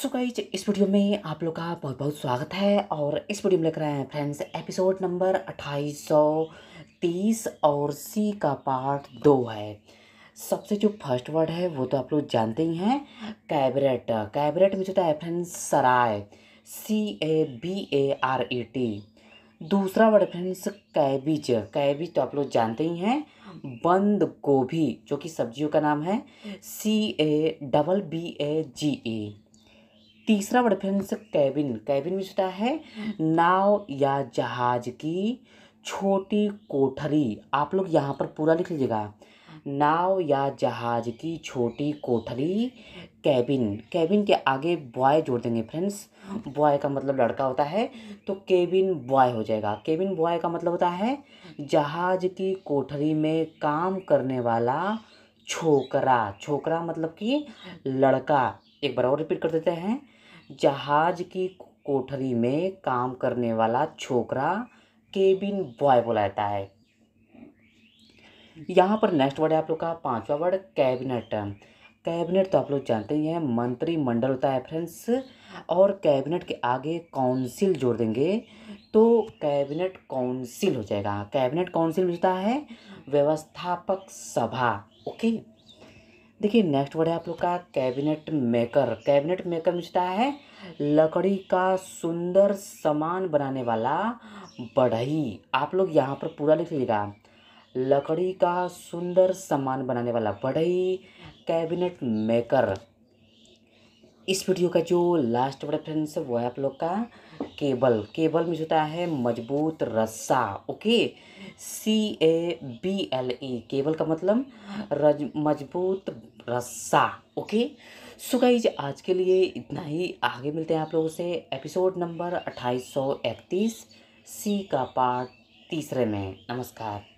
So guys इस video में आप लोग का बहुत बहुत स्वागत है और इस वीडियो में लेकर आए हैं फ्रेंड्स एपिसोड नंबर अट्ठाईस सौ तीस और सी का पार्ट दो है सबसे जो फर्स्ट वर्ड है वो तो आप लोग जानते ही हैं कैबरेट कैबरेट में जो है फ्रेंड्स सराय C A B A R E T दूसरा वर्ड फ्रेंड्स कैबिज कैबिज तो आप लोग जानते ही हैं बंद गोभी जो कि सब्जियों का नाम है सी ए डबल बी ए जी ई तीसरा वर्ड फ्रेंड्स कैबिन कैबिन में होता है नाव या जहाज की छोटी कोठरी आप लोग यहाँ पर पूरा लिख लीजिएगा नाव या जहाज की छोटी कोठरी कैबिन कैबिन के आगे बॉय जोड़ देंगे फ्रेंड्स बॉय का मतलब लड़का होता है तो केबिन बॉय हो जाएगा केबिन बॉय का मतलब होता है जहाज की कोठरी में काम करने वाला छोकरा छोकरा मतलब कि लड़का एक बार और रिपीट कर देते हैं जहाज की कोठरी में काम करने वाला छोकरा केबिन बॉय बुलाता है यहाँ पर नेक्स्ट वर्ड है आप लोग का पांचवा वर्ड कैबिनेट कैबिनेट तो आप लोग जानते ही हैं मंत्रिमंडल होता है फ्रेंड्स और कैबिनेट के आगे काउंसिल जोड़ देंगे तो कैबिनेट काउंसिल हो जाएगा कैबिनेट काउंसिल होता है व्यवस्थापक सभा ओके okay? देखिए नेक्स्ट वर्ड है आप लोग का कैबिनेट मेकर कैबिनेट मेकर मिलता है लकड़ी का सुंदर सामान बनाने वाला बढ़ई आप लोग यहाँ पर पूरा लिख लीजिएगा लकड़ी का सुंदर सामान बनाने वाला बढ़ई कैबिनेट मेकर इस वीडियो का जो लास्ट वर्ड फ्रेंड्स वो है आप लोग का केबल केबल में है मजबूत रस्सा okay C A B L E cable का मतलब रज मजबूत रस्सा ओके सो गाइज आज के लिए इतना ही आगे मिलते हैं आप लोगों से एपिसोड नंबर अट्ठाईस सौ इकतीस सी का पार्ट तीसरे में नमस्कार